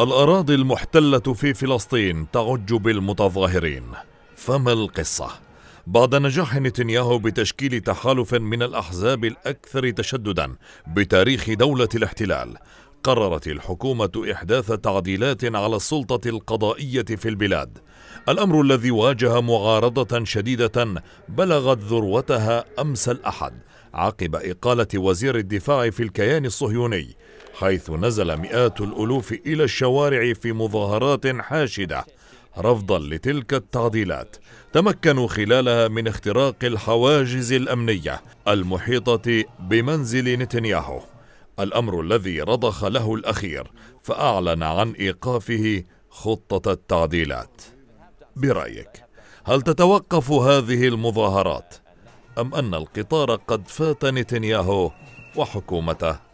الأراضي المحتلة في فلسطين تعج بالمتظاهرين فما القصة؟ بعد نجاح نتنياهو بتشكيل تحالف من الأحزاب الأكثر تشددا بتاريخ دولة الاحتلال قررت الحكومة إحداث تعديلات على السلطة القضائية في البلاد الأمر الذي واجه معارضة شديدة بلغت ذروتها أمس الأحد عقب إقالة وزير الدفاع في الكيان الصهيوني حيث نزل مئات الألوف إلى الشوارع في مظاهرات حاشدة رفضا لتلك التعديلات تمكنوا خلالها من اختراق الحواجز الأمنية المحيطة بمنزل نتنياهو الأمر الذي رضخ له الأخير فأعلن عن إيقافه خطة التعديلات برأيك هل تتوقف هذه المظاهرات أم أن القطار قد فات نتنياهو وحكومته